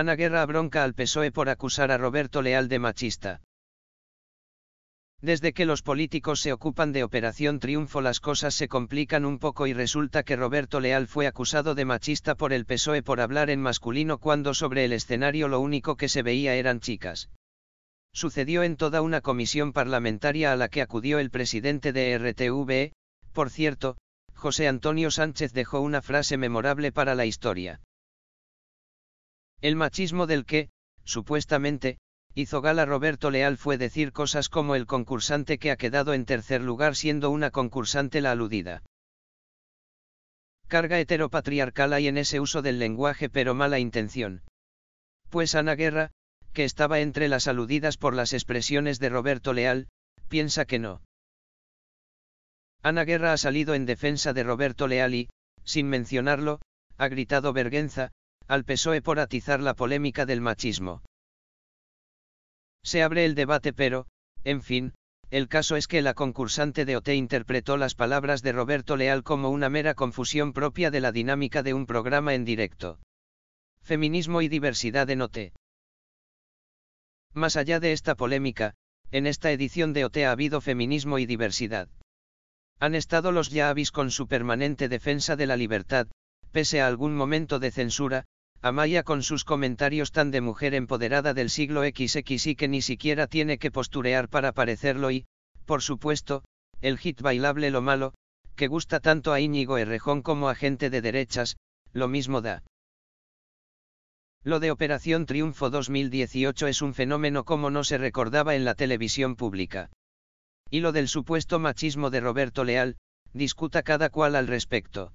Ana Guerra bronca al PSOE por acusar a Roberto Leal de machista. Desde que los políticos se ocupan de Operación Triunfo las cosas se complican un poco y resulta que Roberto Leal fue acusado de machista por el PSOE por hablar en masculino cuando sobre el escenario lo único que se veía eran chicas. Sucedió en toda una comisión parlamentaria a la que acudió el presidente de RTV, por cierto, José Antonio Sánchez dejó una frase memorable para la historia. El machismo del que, supuestamente, hizo gala Roberto Leal fue decir cosas como el concursante que ha quedado en tercer lugar siendo una concursante la aludida. Carga heteropatriarcal hay en ese uso del lenguaje pero mala intención. Pues Ana Guerra, que estaba entre las aludidas por las expresiones de Roberto Leal, piensa que no. Ana Guerra ha salido en defensa de Roberto Leal y, sin mencionarlo, ha gritado vergüenza, al PSOE por atizar la polémica del machismo. Se abre el debate pero, en fin, el caso es que la concursante de OT interpretó las palabras de Roberto Leal como una mera confusión propia de la dinámica de un programa en directo. Feminismo y diversidad en OT. Más allá de esta polémica, en esta edición de OT ha habido feminismo y diversidad. Han estado los ya con su permanente defensa de la libertad, pese a algún momento de censura, Amaya con sus comentarios tan de mujer empoderada del siglo y que ni siquiera tiene que posturear para parecerlo y, por supuesto, el hit bailable Lo Malo, que gusta tanto a Íñigo Errejón como a gente de derechas, lo mismo da. Lo de Operación Triunfo 2018 es un fenómeno como no se recordaba en la televisión pública. Y lo del supuesto machismo de Roberto Leal, discuta cada cual al respecto.